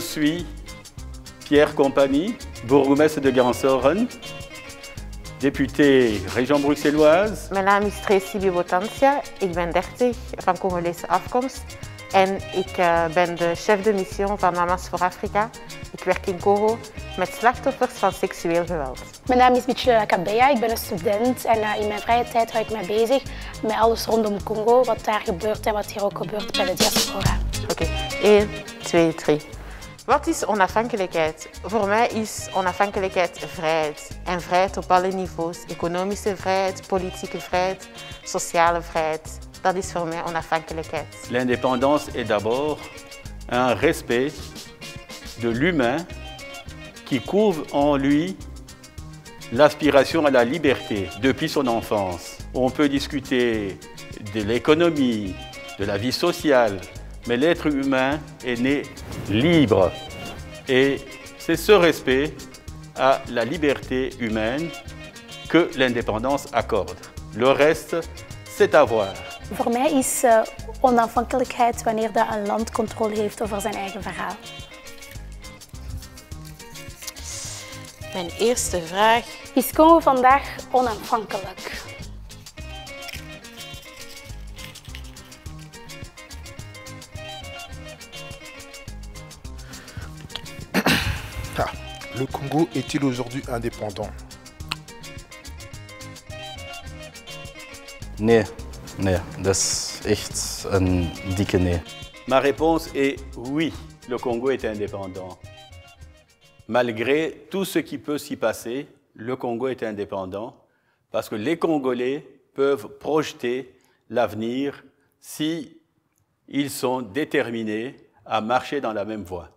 suis Pierre Compagnie, bourgmestre de grand député région bruxelloise. Mijn naam is Tracy Bibotantia, ik ben 30, van Congolese afkomst. En ik eh, ben de chef de mission van Mamas voor Afrika. Ik werk in Congo met slachtoffers van seksueel geweld. Mijn naam is Michelle Kabeya, ik ben een student en eh, in mijn vrije tijd hou ik mij bezig met alles rondom Congo, wat daar gebeurt en wat hier ook gebeurt bij de diaspora. Oké, 1, 2, 3. Wat is onafhankelijkheid? Voor mij is onafhankelijkheid vrijheid. En vrijheid op alle niveaus. Economische vrijheid, politieke vrijheid, sociale vrijheid. Dat is voor mij onafhankelijkheid. L'indépendance est d'abord un respect de l'humain qui couvre en lui l'aspiration à la liberté depuis son enfance. On peut discuter de l'économie, de la vie sociale, mais l'être humain est né libre. Et c'est ce respect à la liberté humaine que l'indépendance accorde. Le reste, c'est à voir. Voor mij is pays eh, onafhankelijkheid wanneer dat een land controle heeft over zijn eigen verhaal. Mijn eerste vraag. Is Congo vandaag onafhankelijk? Ah, le Congo est-il aujourd'hui indépendant Ma réponse est oui, le Congo est indépendant. Malgré tout ce qui peut s'y passer, le Congo est indépendant parce que les Congolais peuvent projeter l'avenir si ils sont déterminés à marcher dans la même voie.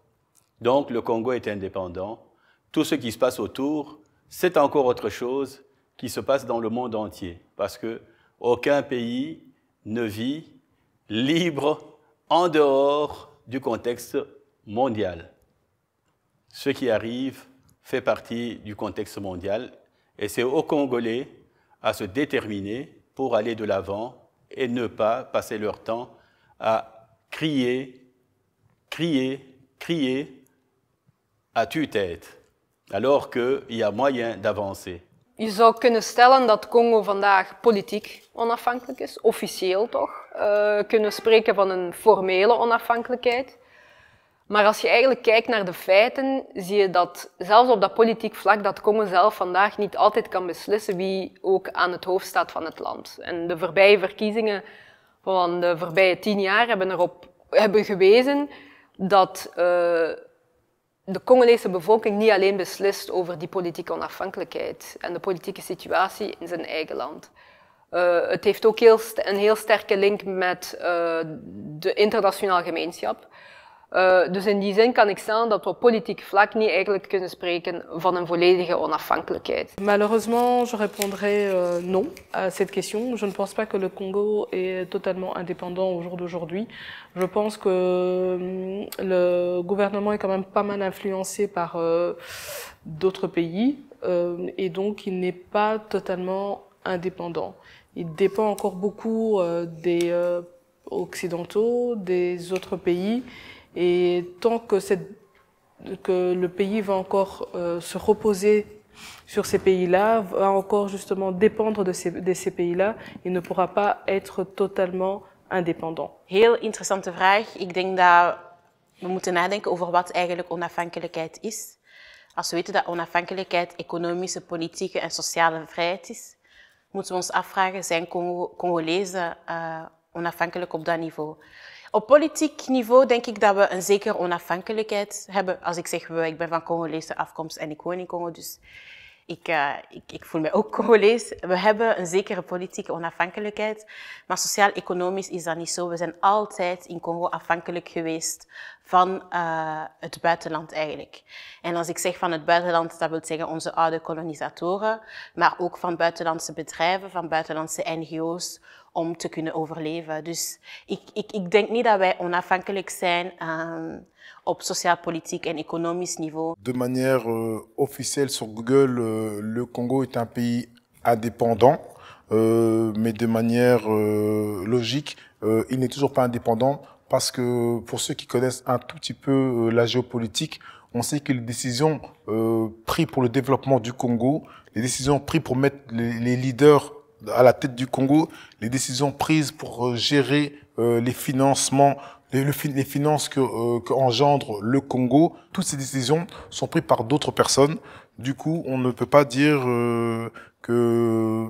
Donc le Congo est indépendant. Tout ce qui se passe autour, c'est encore autre chose qui se passe dans le monde entier, parce que aucun pays ne vit libre en dehors du contexte mondial. Ce qui arrive fait partie du contexte mondial et c'est aux Congolais à se déterminer pour aller de l'avant et ne pas passer leur temps à crier, crier, crier à tue-tête, alors qu'il y a moyen d'avancer. Je zou kunnen stellen dat Congo vandaag politiek onafhankelijk is, officieel toch. Eh, kunnen spreken van een formele onafhankelijkheid. Maar als je eigenlijk kijkt naar de feiten, zie je dat zelfs op dat politiek vlak dat Congo zelf vandaag niet altijd kan beslissen wie ook aan het hoofd staat van het land. En de voorbije verkiezingen van de voorbije tien jaar hebben erop hebben gewezen dat eh, de Congolese bevolking niet alleen beslist over die politieke onafhankelijkheid en de politieke situatie in zijn eigen land. Eh, het heeft ook heel, een heel sterke link met eh, de internationale gemeenschap. Eh, dus in die zin ik dat politiek vlak niet eigenlijk kunnen spreken onafhankelijkheid. Malheureusement, je répondrai eh, non à cette question. Je ne pense pas que le Congo est totalement indépendant au jour d'aujourd'hui. Je pense que mm, le gouvernement est quand même pas mal influencé par euh, d'autres pays euh, et donc il n'est pas totalement indépendant. Il dépend encore beaucoup euh, des occidentaux, des autres pays Et tant que, cette, que le pays va encore euh, se reposer sur ces pays-là, va encore justement dépendre de ces, de ces pays-là, il ne pourra pas être totalement indépendant. Heel interessante vraag. Ik denk dat we moeten nadenken over wat eigenlijk onafhankelijkheid is. Als we weten dat onafhankelijkheid economische, politieke en sociale vrijheid is, moeten we ons afvragen, zijn Congolese Congolezen uh, onafhankelijk op dat niveau? Op politiek niveau denk ik dat we een zekere onafhankelijkheid hebben. Als ik zeg, ik ben van Congolese afkomst en ik woon in Congo, dus ik, eh, ik, ik, voel me ook Congolees. We hebben een zekere politieke onafhankelijkheid, maar sociaal-economisch is dat niet zo. We zijn altijd in Congo afhankelijk geweest van uh, het buitenland eigenlijk. En als ik zeg van het buitenland, dat wil zeggen onze oude kolonisatoren, maar ook van buitenlandse bedrijven, van buitenlandse NGO's, om te kunnen overleven. Dus ik, ik, ik denk niet dat wij onafhankelijk zijn uh, op sociaal, politiek en economisch niveau. De manier uh, officielle sur Google, euh, le Congo est un pays indépendant, euh, mais de manière euh, logique, il n'est toujours pas indépendant parce que pour ceux qui connaissent un tout petit peu euh, la géopolitique, on sait que les décisions euh, prises pour le développement du Congo, les décisions prises pour mettre les, leaders à la tête du Congo, les décisions prises pour euh, gérer les financements, les, finances que, engendre le Congo, toutes ces décisions sont prises par d'autres personnes. Du coup, on ne peut pas dire que,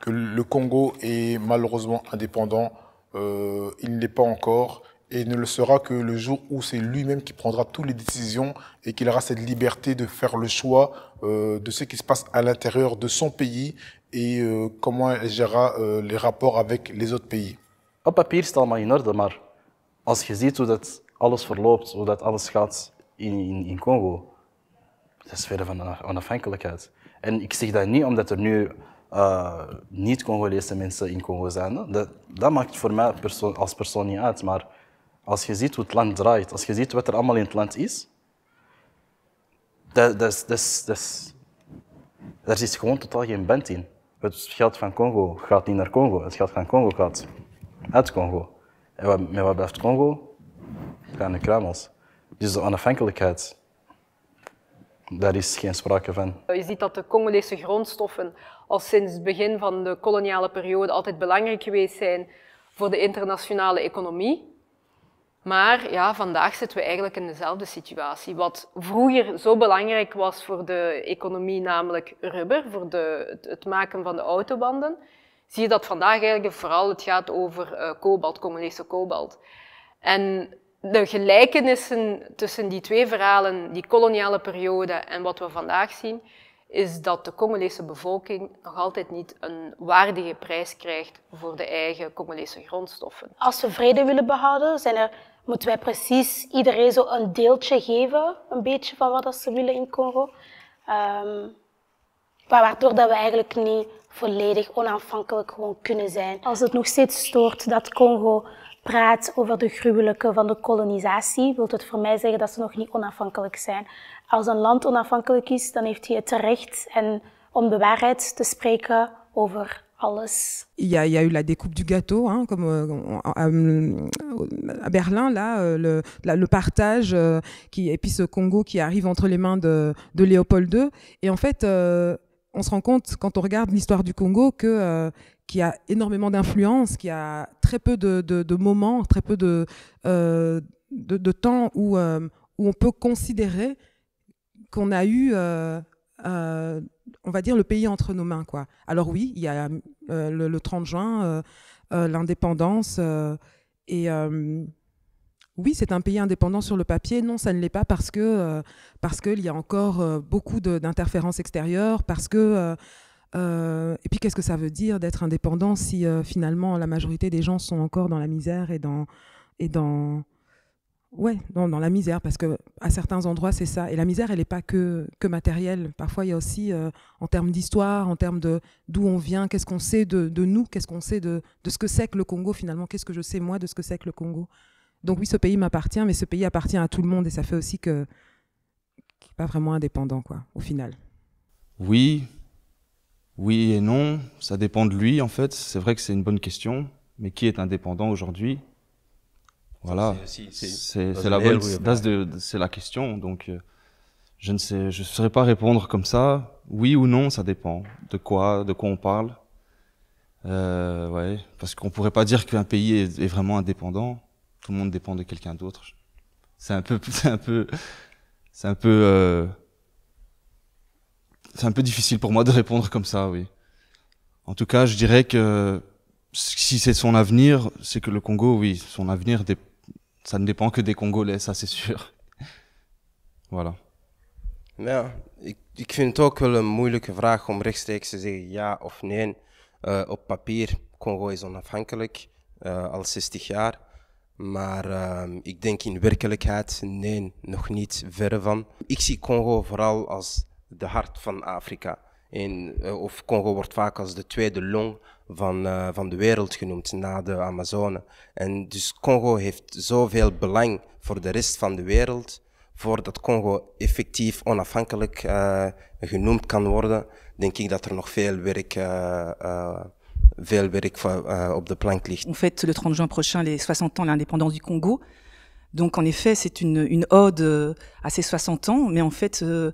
que le Congo est malheureusement indépendant. il ne l'est pas encore et ne le sera que le jour où c'est lui-même qui prendra toutes les décisions et qu'il aura cette liberté de faire le choix euh, de ce qui se passe à l'intérieur de son pays et euh, comment il gérera euh, les rapports avec les autres pays. Op papier staan maar in orde, maar als je ziet hoe dat alles verloopt, hoe dat alles gaat in, in, in Congo, dat is verder van onafhankelijkheid. En ik zeg dat niet omdat er nu uh, eh, niet-Congolese mensen in Congo zijn. Dat, dat maakt voor mij persoon, als persoon niet uit, maar Als je ziet hoe het land draait, als je ziet wat er allemaal in het land is, dat, dat, dat, dat, daar zit gewoon totaal geen band in. Het geld van Congo gaat niet naar Congo, het geld van Congo gaat uit Congo. En wat, met wat blijft Congo? Gaan de kramels. Dus de onafhankelijkheid, daar is geen sprake van. Je ziet dat de Congolese grondstoffen al sinds het begin van de koloniale periode altijd belangrijk geweest zijn voor de internationale economie. Maar ja, vandaag zitten we eigenlijk in dezelfde situatie. Wat vroeger zo belangrijk was voor de economie, namelijk rubber, voor de, het maken van de autobanden, zie je dat vandaag eigenlijk vooral het gaat over eh, kobalt, Congolese kobalt. En de gelijkenissen tussen die twee verhalen, die koloniale periode en wat we vandaag zien, is dat de Congolese bevolking nog altijd niet een waardige prijs krijgt voor de eigen Congolese grondstoffen. Als we vrede willen behouden, zijn er moeten wij precies iedereen zo een deeltje geven, een beetje van wat ze willen in Congo. Um, waardoor dat we eigenlijk niet volledig onafhankelijk gewoon kunnen zijn. Als het nog steeds stoort dat Congo praat over de gruwelijke van de kolonisatie, wil het voor mij zeggen dat ze nog niet onafhankelijk zijn. Als een land onafhankelijk is, dan heeft hij het recht en om de waarheid te spreken over Il y, a, eu la découpe du gâteau, hein, comme euh, euh, à, Berlin, là, euh, le, partage, qui, et puis ce Congo qui arrive entre les mains de, Léopold II. Et en fait, on se rend compte, quand on regarde l'histoire du Congo, que qui a énormément d'influence, qui a très peu de, moments, très peu de, de, temps où, où on peut considérer qu'on a eu on va dire, le pays entre nos mains. Quoi. Alors oui, il y a euh, le, 30 juin, euh, euh, l'indépendance. et oui, c'est un pays indépendant sur le papier. Non, ça ne l'est pas parce que parce qu'il y a encore beaucoup d'interférences extérieures, parce que... et puis qu'est-ce que ça veut dire d'être indépendant si finalement la majorité des gens sont encore dans la misère et dans... Et dans Ouais, dans, la misère, parce que à certains endroits, c'est ça. Et la misère, elle n'est pas que, que matérielle. Parfois, il y a aussi, euh, en termes d'histoire, en termes de d'où on vient, qu'est-ce qu'on sait de, de nous, qu'est-ce qu'on sait de, de ce que c'est que le Congo, finalement, qu'est-ce que je sais, moi, de ce que c'est que le Congo. Donc oui, ce pays m'appartient, mais ce pays appartient à tout le monde, et ça fait aussi que qu'il n'est pas vraiment indépendant, quoi, au final. Oui, oui et non, ça dépend de lui, en fait. C'est vrai que c'est une bonne question, mais qui est indépendant aujourd'hui voilà, c'est la, c'est la question. Donc, euh, je ne sais, je saurais pas répondre comme ça. Oui ou non, ça dépend de quoi, de quoi on parle. Euh, ouais, parce qu'on pourrait pas dire qu'un pays est, vraiment indépendant. Tout le monde dépend de quelqu'un d'autre. C'est un peu, c'est un peu, c'est un peu, euh, c'est un peu difficile pour moi de répondre comme ça. Oui. En tout cas, je dirais que si c'est son avenir, c'est que le Congo, oui, son avenir dépend ça ne dépend que des Congolais, ça c'est sûr. voilà. Ja, ik, vind het ook wel een moeilijke vraag om rechtstreeks te zeggen ja of nee. Eh, op papier, Congo is onafhankelijk, eh, al 60 jaar. Maar eh, ik denk in werkelijkheid, nee, nog niet verre van. Ik zie Congo vooral als de hart van Afrika. of Congo wordt vaak als de tweede long van, eh, van de wereld genoemd, na de Amazone. En dus Congo heeft zoveel belang voor de rest van de wereld, voordat Congo effectief onafhankelijk eh, genoemd kan worden, denk ik dat er nog veel werk eh, veel werk op de plank ligt. On fête le 30 juin prochain les 60 ans de l'indépendance du Congo. Donc en effet, c'est une, une ode euh, à ces 60 ans, mais en fait, euh,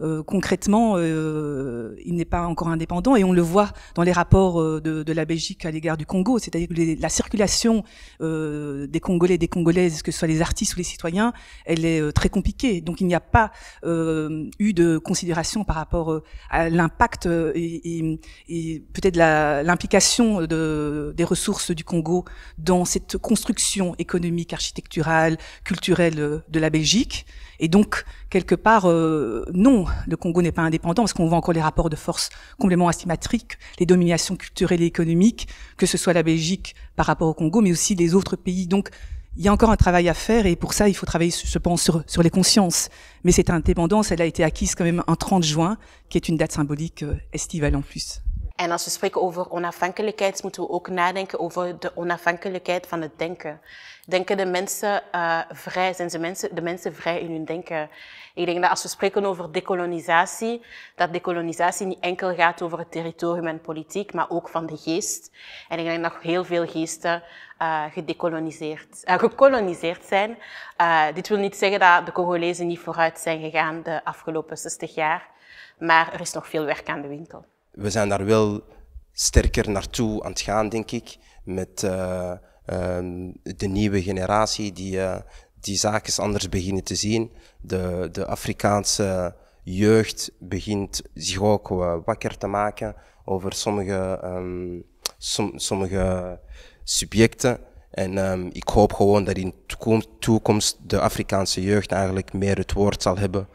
Euh, concrètement, euh, il n'est pas encore indépendant et on le voit dans les rapports euh, de, la Belgique à l'égard du Congo, c'est-à-dire que la circulation des Congolais des Congolaises, que ce soit les artistes ou les citoyens, elle est très compliquée. Donc il n'y a pas eu de considération par rapport à l'impact et, et, peut-être l'implication des ressources du Congo dans cette construction économique, architecturale, culturelle de la Belgique. Et donc, quelque part, euh, non, le Congo n'est pas indépendant parce qu'on voit encore les rapports de force complètement asymétriques, les dominations culturelles et économiques, que ce soit la Belgique par rapport au Congo, mais aussi les autres pays. Donc, il y a encore un travail à faire et pour ça, il faut travailler, je pense, sur, sur les consciences. Mais cette indépendance, elle a été acquise quand même en 30 juin, qui est une date symbolique euh, estivale en plus. En als we spreken over onafhankelijkheid, moeten we ook nadenken over de onafhankelijkheid van het denken. Denken de mensen uh, vrij? Zijn ze mensen, de mensen vrij in hun denken? Ik denk dat als we spreken over decolonisatie, dat decolonisatie niet enkel gaat over het territorium en politiek, maar ook van de geest. En ik denk dat nog heel veel geesten uh, gedecoloniseerd, uh, gekoloniseerd zijn. dit wil niet zeggen dat de Congolezen niet vooruit zijn gegaan de afgelopen 60 jaar, maar er is nog veel werk aan de winkel we zijn daar wel sterker naartoe aan het gaan, denk ik, met eh, ehm, de nieuwe generatie die, eh, die zaken anders beginnen te zien. De, de Afrikaanse jeugd begint zich ook eh, wakker te maken over sommige, ehm, som, sommige subjecten. En ehm, ik hoop gewoon dat in de toekomst de Afrikaanse jeugd eigenlijk meer het woord zal hebben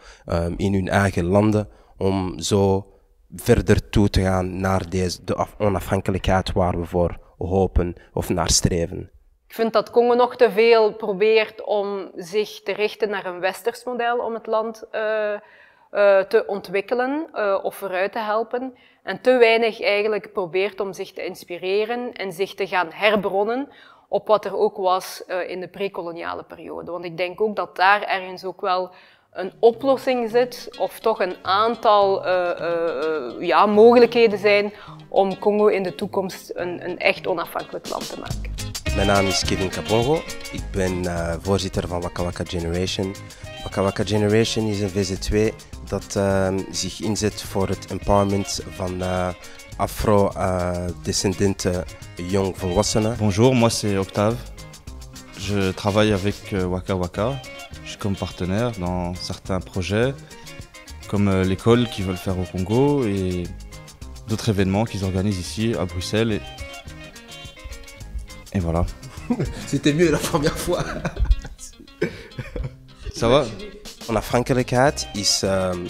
in hun eigen landen. Om zo verder toe te gaan naar deze, de onafhankelijkheid waar we voor hopen of naar streven. Ik vind dat Congo nog te veel probeert om zich te richten naar een westers model om het land eh, eh, te ontwikkelen eh, of vooruit te helpen. En te weinig eigenlijk probeert om zich te inspireren en zich te gaan herbronnen op wat er ook was in de prekoloniale periode. Want ik denk ook dat daar ergens ook wel een oplossing zit of toch een aantal eh, eh, eh, ja, mogelijkheden zijn om Congo in de toekomst een, een echt onafhankelijk land te maken. Mijn naam is Kevin Kabongo. Ik ben voorzitter van Waka Generation. Wakawaka Generation is een VZ2 dat zich inzet voor het empowerment van afro jong jongvolwassenen. Bonjour, moi c'est Octave. Je travaille avec euh, Waka Waka. Je suis comme partenaire dans certains projets, comme euh, l'école qu'ils veulent faire au Congo et d'autres événements qu'ils organisent ici à Bruxelles. Et, voilà. C'était mieux la première fois. Ça va? On a Frankrijk ils se um,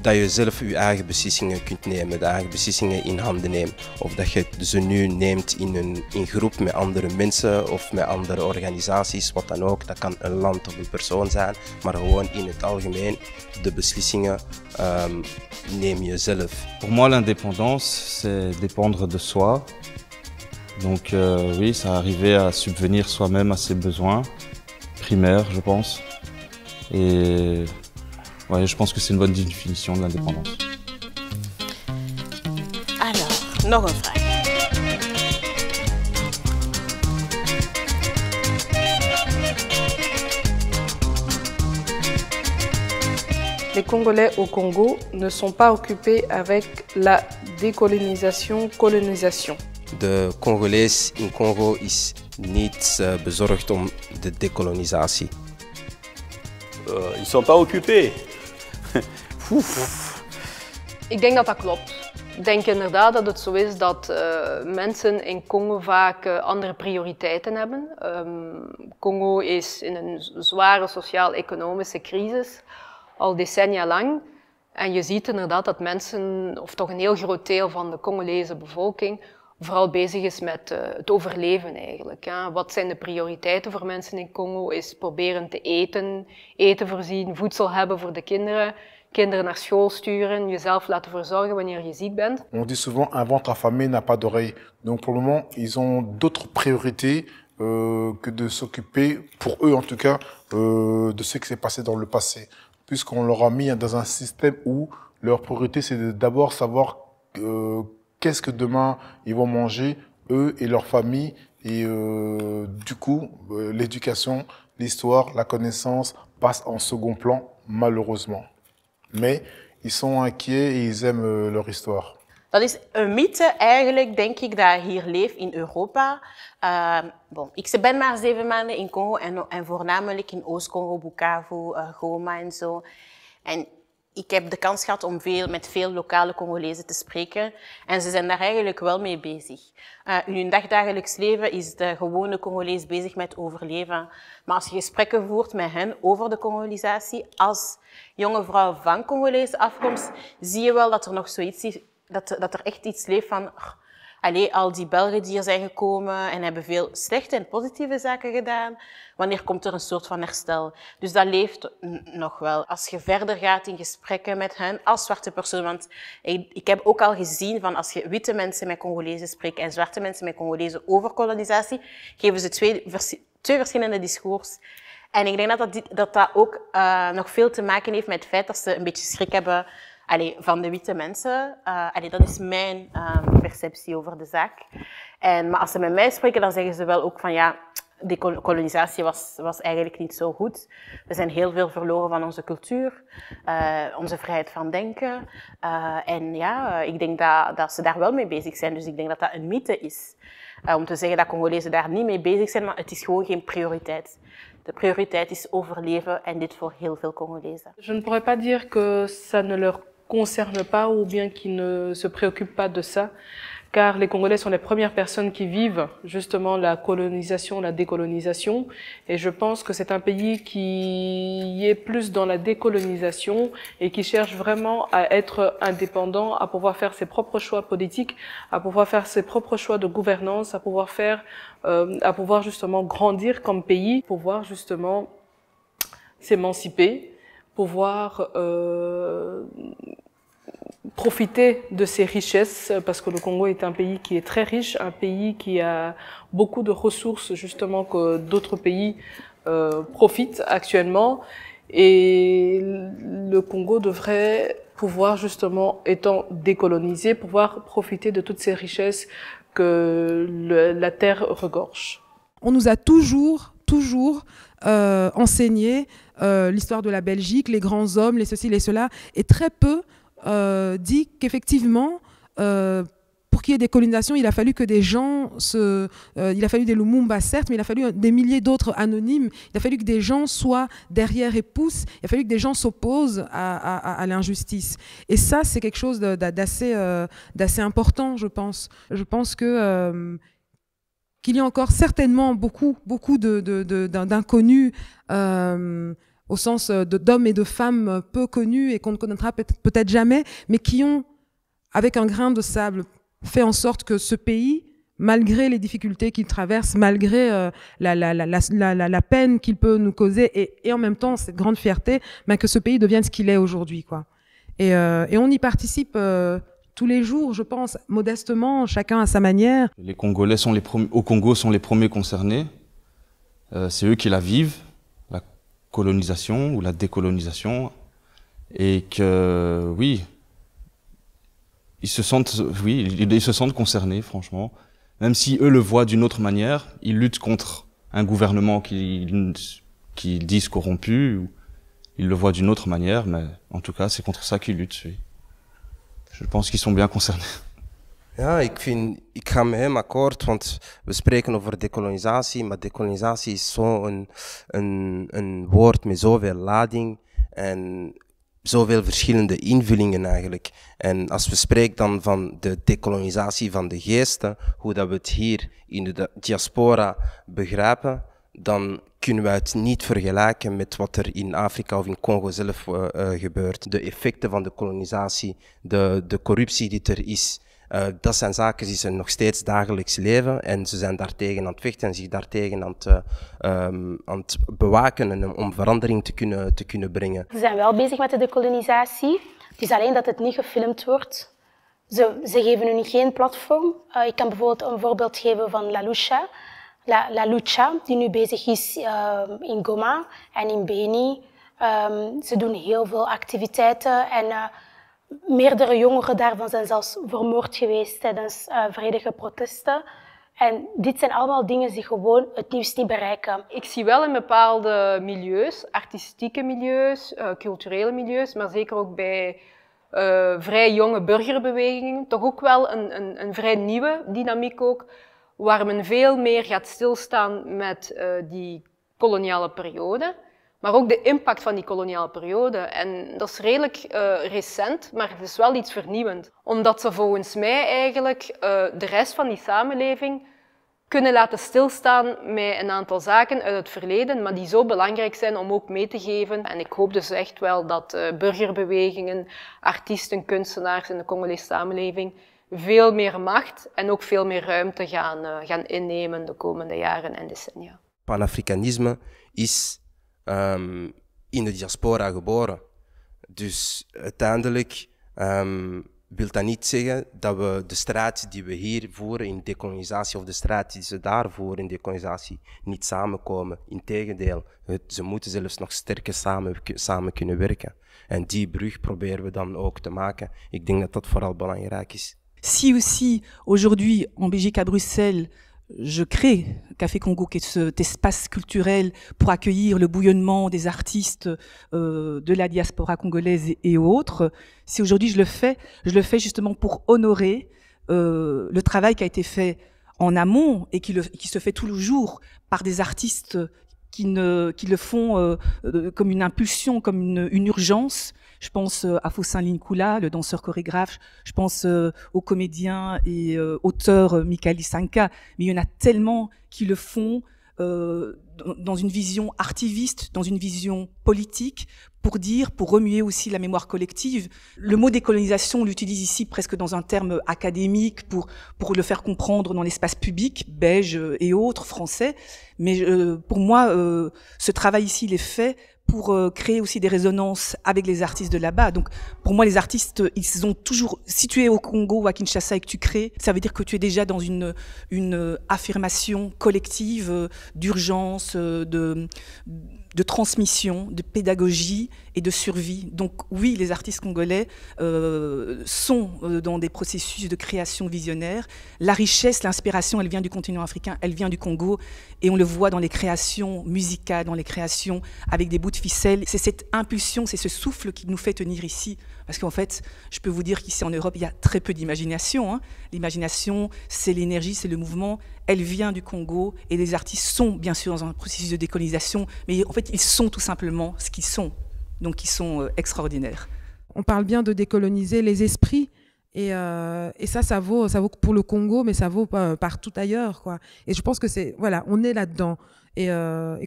dat je zelf je eigen beslissingen kunt nemen, de eigen beslissingen in handen neemt. Of dat je ze nu neemt in een in groep met andere mensen of met andere organisaties, wat dan ook. Dat kan een land of een persoon zijn, maar gewoon in het algemeen, de beslissingen ehm, neem je zelf. Voor mij l'indépendance, c'est dépendre de soi. Donc euh, oui, ça arriver à subvenir soi-même à ses besoins primaires, je pense. Et je pense que c'est une bonne définition de l'indépendance. Alors, nos refrains. Les Congolais au Congo ne sont pas occupés avec la décolonisation colonisation De Congolais in Congo is niet uh, bezorgd om de euh, ils ne sont pas occupés. Ik denk dat dat klopt. Ik denk inderdaad dat het zo is dat eh, mensen in Congo vaak eh, andere prioriteiten hebben. Ehm, Congo is in een zware sociaal-economische crisis al decennia lang. En je ziet inderdaad dat mensen, of toch een heel groot deel van de Congolese bevolking, vooral bezig is met uh, het overleven eigenlijk. Hè. Wat zijn de prioriteiten voor mensen in Congo? Is proberen te eten, eten voorzien, voedsel hebben voor de kinderen. Kinderen naar school sturen, jezelf laten verzorgen wanneer je ziek bent. On dit souvent un ventre affamé n'a pas d'oreille. Donc pour le moment, ils ont d'autres priorités euh, que de s'occuper, pour eux en tout cas, euh, de ce qui s'est passé dans le passé. Puisqu'on leur a mis dans un système où leur priorité c'est d'abord savoir euh, qu'est-ce que demain ils vont manger, eux et leur famille. Et euh, du coup, euh, l'éducation, l'histoire, la connaissance passent en second plan, malheureusement. Mais ils sont inquiets et ils aiment euh, leur histoire. Dat is een mythe eigenlijk, denk ik, dat hier leeft in Europa. Uh, bon, ik ben maar zeven maanden in Congo en, en voornamelijk in Oost-Congo, Bukavu, eh, Goma en zo. ik heb de kans gehad om veel, met veel lokale Congolezen te spreken. En ze zijn daar eigenlijk wel mee bezig. Eh, in hun dagdagelijks leven is de gewone Congolees bezig met overleven. Maar als je gesprekken voert met hen over de Congolisatie, als jonge vrouw van Congolese afkomst, zie je wel dat er nog zoiets is, dat er echt iets leeft van Allee, al die Belgen die hier zijn gekomen en hebben veel slechte en positieve zaken gedaan, wanneer komt er een soort van herstel? Dus dat leeft nog wel. Als je verder gaat in gesprekken met hen als zwarte persoon, want ik, ik heb ook al gezien van als je witte mensen met Congolezen spreekt en zwarte mensen met Congolezen over kolonisatie, geven ze twee, vers verschillende discours. En ik denk dat dat, dat, dat ook eh, nog veel te maken heeft met het feit dat ze een beetje schrik hebben allee, van de witte mensen. Uh, dat is mijn ehm, perceptie over de zaak. En, maar als ze met mij spreken, dan zeggen ze wel ook van ja, die kolonisatie was, was eigenlijk niet zo goed. We zijn heel veel verloren van onze cultuur, eh, onze vrijheid van denken. Eh, en ja, ik denk dat, dat ze daar wel mee bezig zijn. Dus ik denk dat dat een mythe is. om te zeggen dat Congolezen daar niet mee bezig zijn, maar het is gewoon geen prioriteit. De prioriteit is overleven en dit voor heel veel Congolezen. Je ne pourrais pas dire que ça ne leur concerne pas ou bien qui ne se préoccupe pas de ça, car les Congolais sont les premières personnes qui vivent justement la colonisation, la décolonisation, et je pense que c'est un pays qui est plus dans la décolonisation et qui cherche vraiment à être indépendant, à pouvoir faire ses propres choix politiques, à pouvoir faire ses propres choix de gouvernance, à pouvoir faire, euh, à pouvoir justement grandir comme pays, pouvoir justement s'émanciper pouvoir euh, profiter de ces richesses, parce que le Congo est un pays qui est très riche, un pays qui a beaucoup de ressources justement que d'autres pays euh, profitent actuellement. Et le Congo devrait pouvoir justement, étant décolonisé, pouvoir profiter de toutes ces richesses que la terre regorge. On nous a toujours, toujours euh, enseigner euh, l'histoire de la Belgique, les grands hommes, les ceci, les cela, et très peu euh, dit qu'effectivement, pour qu'il y ait des colonisations, il a fallu que des gens se. il a fallu des Lumumba, certes, mais il a fallu des milliers d'autres anonymes. Il a fallu que des gens soient derrière et poussent. Il a fallu que des gens s'opposent à, l'injustice. Et ça, c'est quelque chose d'assez d'assez important, je pense. Je pense que qu'il y a encore certainement beaucoup, beaucoup d'inconnus de, de, euh, au sens euh, d'hommes et de femmes peu connus et qu'on ne connaîtra peut-être jamais, mais qui ont, avec un grain de sable, fait en sorte que ce pays, malgré les difficultés qu'il traverse, malgré euh, la, la, la, la, peine qu'il peut nous causer et, et, en même temps cette grande fierté, ben que ce pays devienne ce qu'il est aujourd'hui. quoi. Et, euh, et, on y participe euh, tous les jours, je pense, modestement, chacun à sa manière. Les Congolais sont les au Congo sont les premiers concernés. Euh, c'est eux qui la vivent, la colonisation ou la décolonisation. Et que, oui, ils se sentent, oui, ils, se sentent concernés, franchement. Même si eux le voient d'une autre manière, ils luttent contre un gouvernement qu'ils qui disent corrompu, ils le voient d'une autre manière, mais en tout cas, c'est contre ça qu'ils luttent. Oui. je pense qu'ils sont bien concernés. Ja, ik, vind, ik ga met hem akkoord, want we spreken over decolonisatie, maar decolonisatie is zo'n een, een, een woord met zoveel lading en zoveel verschillende invullingen eigenlijk. En als we spreken dan van de decolonisatie van de geesten, hoe dat we het hier in de diaspora begrijpen, dan kunnen we het niet vergelijken met wat er in Afrika of in Congo zelf eh, eh, gebeurt. De effecten van de kolonisatie, de, de corruptie die er is, eh, dat zijn zaken die ze nog steeds dagelijks leven en ze zijn daartegen aan het vechten en zich daartegen aan het, ehm, aan het bewaken en om verandering te kunnen, te kunnen brengen. Ze zijn wel bezig met de decolonisatie, het is alleen dat het niet gefilmd wordt. Ze, ze geven hun geen platform. ik kan bijvoorbeeld een voorbeeld geven van Lalusha. La, La Lucha, die nu bezig is ehm, in Goma en in Beni. Ehm, ze doen heel veel activiteiten en eh, meerdere jongeren daarvan zijn zelfs vermoord geweest tijdens uh, vredige protesten. En dit zijn allemaal dingen die gewoon het nieuws niet bereiken. Ik zie wel in bepaalde milieus, artistieke milieus, eh, culturele milieus, maar zeker ook bij vrij jonge burgerbewegingen, toch ook wel een, een, een vrij nieuwe dynamiek ook waar men veel meer gaat stilstaan met eh, die koloniale periode, maar ook de impact van die koloniale periode. En dat is redelijk eh, recent, maar het is wel iets vernieuwend, omdat ze volgens mij eigenlijk eh, de rest van die samenleving kunnen laten stilstaan met een aantal zaken uit het verleden, maar die zo belangrijk zijn om ook mee te geven. En ik hoop dus echt wel dat burgerbewegingen, artiesten, kunstenaars in de Congolese samenleving veel meer macht en ook veel meer ruimte gaan, eh, gaan innemen de komende jaren en decennia. Pan-Afrikanisme is ehm, in de diaspora geboren. Dus uiteindelijk um, wil dat niet zeggen dat we de strijd die we hier voeren in decolonisatie of de strijd die ze daar voeren in decolonisatie niet samenkomen. Integendeel, het, ze moeten zelfs nog sterker samen, samen kunnen werken. En die brug proberen we dan ook te maken. Ik denk dat dat vooral belangrijk is. Si aussi aujourd'hui en Belgique à Bruxelles, je crée Café Congo, qui est cet espace culturel pour accueillir le bouillonnement des artistes euh, de la diaspora congolaise et, autres. Si aujourd'hui je le fais, je le fais justement pour honorer euh, le travail qui a été fait en amont et qui, se fait tout le jour par des artistes qui, le font euh, comme une impulsion, comme une urgence, je pense euh, à Faustin Linkula, le danseur chorégraphe. Je pense euh, aux comédiens et euh, auteurs Mikhail Sanka. Mais il y en a tellement qui le font dans une vision artiviste, dans une vision politique, pour dire, pour remuer aussi la mémoire collective. Le mot décolonisation, on l'utilise ici presque dans un terme académique pour, pour le faire comprendre dans l'espace public, belge et autres, français. Mais euh, pour moi, euh, ce travail ici, il est fait pour euh, créer aussi des résonances avec les artistes de là-bas. Donc pour moi, les artistes, ils sont toujours, situés au Congo ou à Kinshasa et que tu crées, ça veut dire que tu es déjà dans une, une affirmation collective d'urgence, de de transmission, de pédagogie et de survie. Donc oui, les artistes congolais euh, sont euh, dans des processus de création visionnaire. La richesse, l'inspiration, elle vient du continent africain, elle vient du Congo, et on le voit dans les créations musicales, dans les créations avec des bouts de ficelle. C'est cette impulsion, c'est ce souffle qui nous fait tenir ici. Parce qu'en fait, je peux vous dire qu'ici en Europe, il y a très peu d'imagination. Hein. L'imagination, c'est l'énergie, c'est le mouvement. Elle vient du Congo et les artistes sont bien sûr dans un processus de décolonisation, mais en fait, ils sont tout simplement ce qu'ils sont donc qui sont euh, extraordinaires. On parle bien de décoloniser les esprits. Euh, et, ça, ça vaut, ça vaut pour le Congo, mais ça vaut euh, partout ailleurs, quoi. Et je pense que c'est, voilà, on est là-dedans, et,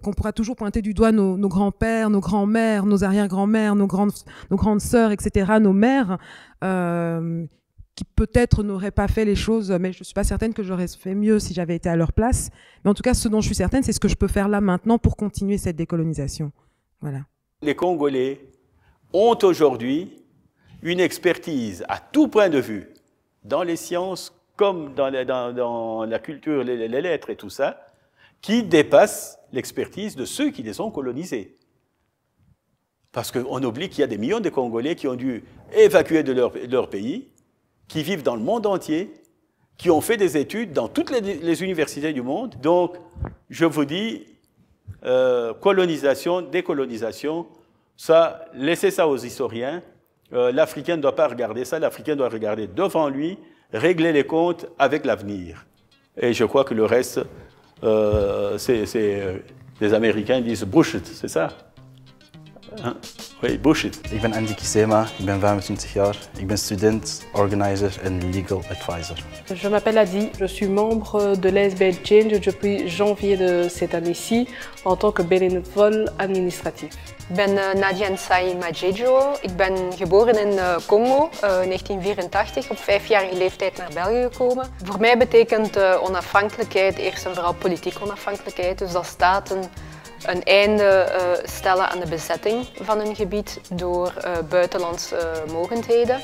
qu'on pourra toujours pointer du doigt nos, grands-pères, nos grands-mères, nos arrière-grands-mères, nos grandes, nos grandes sœurs, etc., nos mères, qui peut-être n'auraient pas fait les choses, mais je suis pas certaine que j'aurais fait mieux si j'avais été à leur place. Mais en tout cas, ce dont je suis certaine, c'est ce que je peux faire là maintenant pour continuer cette décolonisation. Voilà les Congolais ont aujourd'hui une expertise à tout point de vue, dans les sciences comme dans, la culture, les, lettres et tout ça, qui dépasse l'expertise de ceux qui les ont colonisés. Parce qu'on oublie qu'il y a des millions de Congolais qui ont dû évacuer de leur, pays, qui vivent dans le monde entier, qui ont fait des études dans toutes les universités du monde. Donc, je vous dis, euh, colonisation, décolonisation, ça, laissez ça aux historiens. Euh, L'Africain ne doit pas regarder ça, l'Africain doit regarder devant lui, régler les comptes avec l'avenir. Et je crois que le reste, euh, c'est les Américains disent bullshit, c'est ça hein Hey, bullshit. Ik ben Andy Kisema, ik ben 25 jaar. Ik ben student, organizer en legal advisor. Je m'appelle Adi, je suis membre de l'ASBL Change depuis janvier de cette année-ci en tant que bénévole administratif. Ik ben eh, Nadia Nsai Majejo. Ik ben geboren in eh, Congo eh, in 1984, op vijfjarige leeftijd naar België gekomen. Voor mij betekent onafhankelijkheid eerst en vooral politieke onafhankelijkheid, dus dat staten een einde eh, stellen aan de bezetting van een gebied door eh, buitenlandse eh, mogendheden.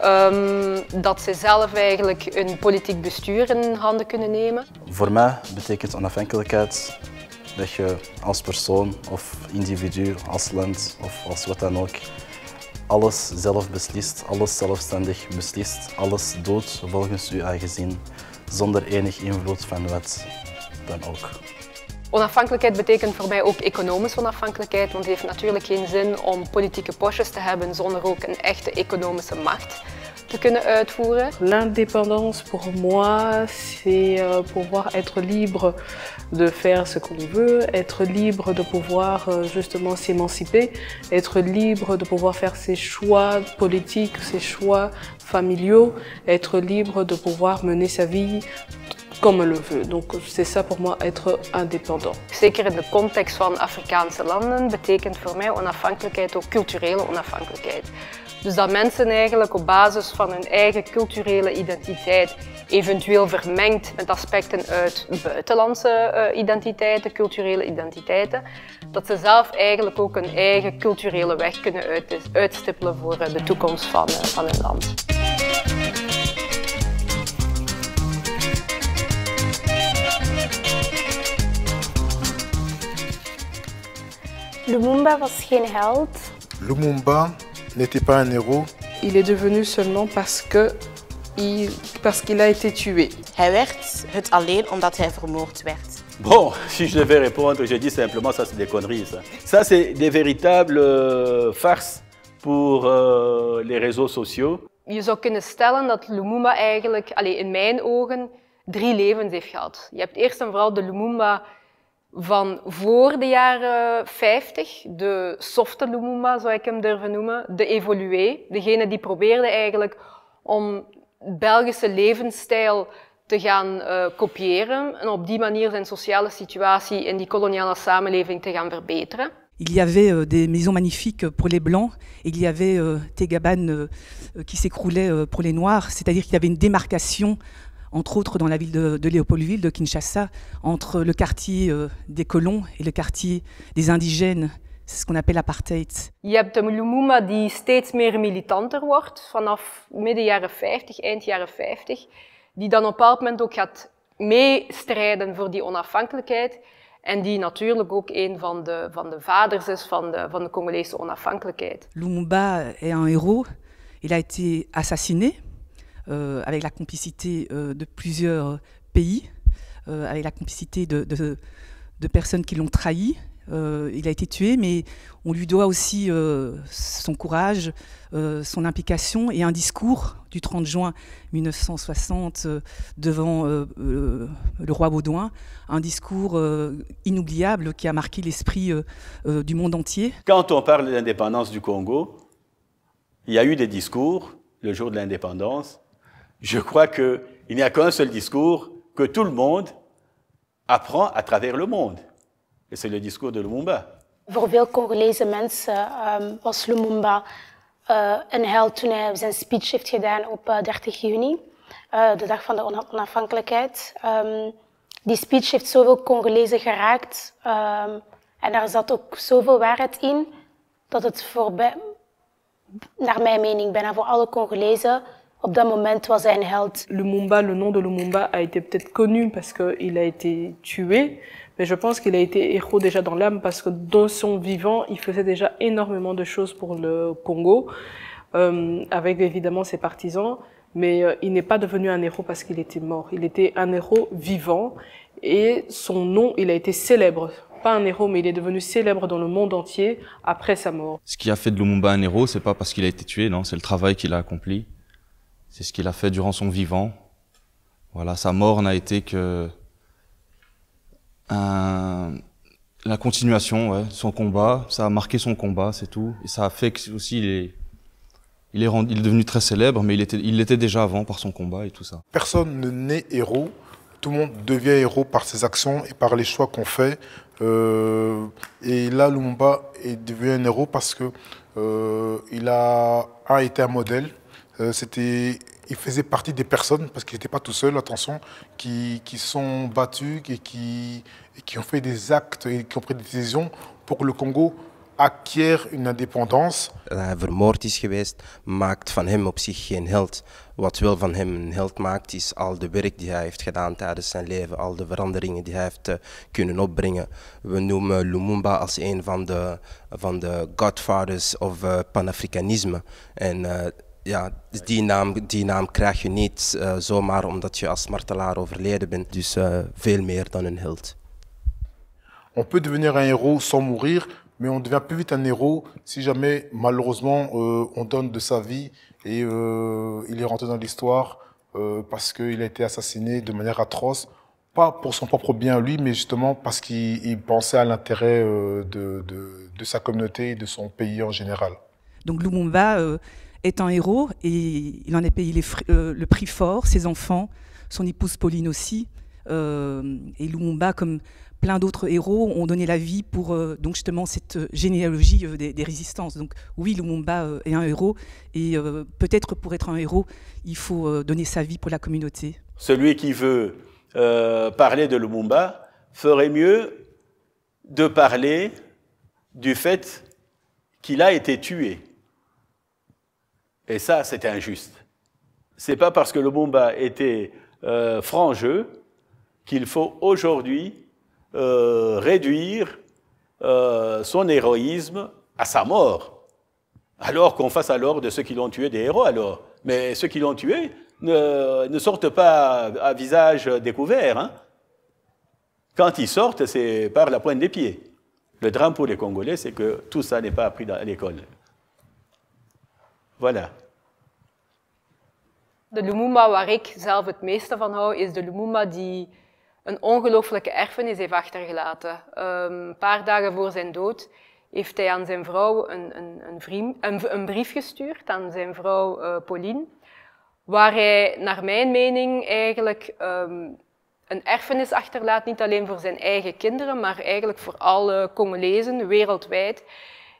Ehm, dat ze zelf eigenlijk een politiek bestuur in handen kunnen nemen. Voor mij betekent onafhankelijkheid dat je als persoon of individu, als land of als wat dan ook, alles zelf beslist, alles zelfstandig beslist, alles doet volgens je eigen zin, zonder enig invloed van wat dan ook. Onafhankelijkheid betekent voor mij ook economische onafhankelijkheid, want het heeft natuurlijk geen zin om politieke postjes te hebben zonder ook een echte economische macht te kunnen uitvoeren. L'indépendance pour moi, c'est euh, pouvoir être libre de faire ce qu'on veut, être libre de pouvoir euh, justement s'émanciper, être libre de pouvoir faire ses choix politiques, ses choix familiaux, être libre de pouvoir mener sa vie comme elle le veut. Donc c'est ça pour moi être indépendant. Zeker in de context van Afrikaanse landen betekent voor mij onafhankelijkheid ook culturele onafhankelijkheid. Dus dat mensen eigenlijk op basis van hun eigen culturele identiteit eventueel vermengd met aspecten uit buitenlandse eh, identiteiten, culturele identiteiten, dat ze zelf eigenlijk ook een eigen culturele weg kunnen uitstippelen voor eh, de toekomst van, eh, van hun land. Lumumba was geen held. Lumumba n'était pas un héros. Il est devenu seulement parce que il, parce qu'il a été tué. Hij werd het alleen omdat hij vermoord werd. Bon, si je devais répondre, je dis simplement ça c'est des conneries. Ça, ça c'est des véritables euh, farces pour euh, les réseaux sociaux. Je zou kunnen stellen dat Lumumba eigenlijk, allez, in mijn ogen, drie levens heeft gehad. Je hebt eerst en vooral de Lumumba van voor de jaren 50, de softe Lumumba zou ik hem durven noemen, de evolué, degene die probeerde eigenlijk om Belgische levensstijl te gaan uh, kopiëren en op die manier zijn sociale situatie in die koloniale samenleving te gaan verbeteren. Il y avait euh, des maisons magnifiques euh, pour les blancs, et il y avait euh, gabanes euh, qui s'écroulaient pour les noirs, c'est-à-dire qu'il y avait une démarcation entre autres dans la ville de, Léopoldville, de Kinshasa, entre le quartier euh, des colons et le quartier des indigènes. C'est ce qu'on appelle apartheid. Je hebt een Lumumba qui steeds meer militanter wordt vanaf midden jaren 50, eind jaren 50. Die dan op een moment ook gaat meestrijden voor die onafhankelijkheid. En die natuurlijk ook een van de, van de vaders is van de, van de Congolese onafhankelijkheid. Lumumba est un héros. Il a été assassiné euh, euh, euh, avec la complicité de plusieurs pays, avec la complicité de, personnes qui l'ont trahi. il a été tué, mais on lui doit aussi son courage, son implication et un discours du 30 juin 1960 devant le roi Baudouin, un discours inoubliable qui a marqué l'esprit du monde entier. Quand on parle de l'indépendance du Congo, il y a eu des discours le jour de l'indépendance je crois qu'il n'y a qu'un seul discours que tout le monde apprend à travers le monde. Et discours de Lumumba. Voor veel Congolese mensen um, was Lumumba een held toen hij zijn speech heeft gedaan op 30 juni, uh, de dag van de onafhankelijkheid. die speech heeft zoveel Congolezen geraakt euh, en daar zat ook zoveel waarheid in dat het voor, naar mijn mening, bijna voor alle Congolezen Lumumba, le nom de Lumumba a été peut-être connu parce qu'il a été tué, mais je pense qu'il a été héros déjà dans l'âme parce que dans son vivant, il faisait déjà énormément de choses pour le Congo, euh, avec évidemment ses partisans, mais euh, il n'est pas devenu un héros parce qu'il était mort. Il était un héros vivant et son nom, il a été célèbre pas un héros, mais il est devenu célèbre dans le monde entier après sa mort. Ce qui a fait de Lumumba un héros, c'est pas parce qu'il a été tué, non, c'est le travail qu'il a accompli. C'est ce qu'il a fait durant son vivant. Voilà, sa mort n'a été que la continuation, de son combat. Ça a marqué son combat, c'est tout. Et ça a fait que aussi il est, il est, rendu, devenu très célèbre, mais il était, il l'était déjà avant par son combat et tout ça. Personne ne naît héros. Tout le monde devient héros par ses actions et par les choix qu'on fait. Euh, et là, Lumumba est devenu un héros parce que euh, il a, a été un modèle euh, c'était il faisait partie des personnes, parce qu'il n'était pas tout seul, attention, qui, qui sont battus, et qui, qui ont fait des actes et qui ont pris des décisions pour que le Congo acquiert une indépendance. Hij vermoord is geweest, maakt van hem op zich geen held. Wat wel van hem een held maakt, is al de werk die hij heeft gedaan tijdens zijn leven, al de veranderingen die hij heeft eh, kunnen opbrengen. We noemen Lumumba als een van de, van de godfathers of eh, panafricanisme. En eh, ja, naam, naam krijg je niet eh, omdat je als martelaar overleden bent. Dus eh, veel meer On peut devenir un héros sans mourir, mais on devient plus vite un héros si jamais, malheureusement, euh, on donne de sa vie et euh, il est rentré dans l'histoire euh, parce qu'il a été assassiné de manière atroce, pas pour son propre bien lui, mais justement parce qu'il pensait à l'intérêt de, de, sa communauté et de son pays en général. Donc Lumumba est un héros et il en a payé euh, le prix fort, ses enfants, son épouse Pauline aussi. Euh, et Lumumba, comme plein d'autres héros, ont donné la vie pour euh, donc justement cette généalogie des, des, résistances. Donc oui, Lumumba est un héros et peut-être pour être un héros, il faut donner sa vie pour la communauté. Celui qui veut parler de Lumumba ferait mieux de parler du fait qu'il a été tué. Et ça, c'était injuste. C'est pas parce que le bomba était euh, qu'il faut aujourd'hui euh, réduire euh, son héroïsme à sa mort. Alors qu'on fasse alors de ceux qui l'ont tué des héros alors. Mais ceux qui l'ont tué ne, sortent pas à visage découvert. Hein. Quand ils sortent, c'est par la pointe des pieds. Le drame pour les Congolais, c'est que tout ça n'est pas appris à l'école. Voilà. De Lumumba waar ik zelf het meeste van hou, is de Lumumba die een ongelooflijke erfenis heeft achtergelaten. Ehm, een paar dagen voor zijn dood heeft hij aan zijn vrouw een, een, een, brief gestuurd, aan zijn vrouw eh, Pauline, waar hij, naar mijn mening, eigenlijk ehm, een erfenis achterlaat, niet alleen voor zijn eigen kinderen, maar eigenlijk voor alle Congolezen wereldwijd,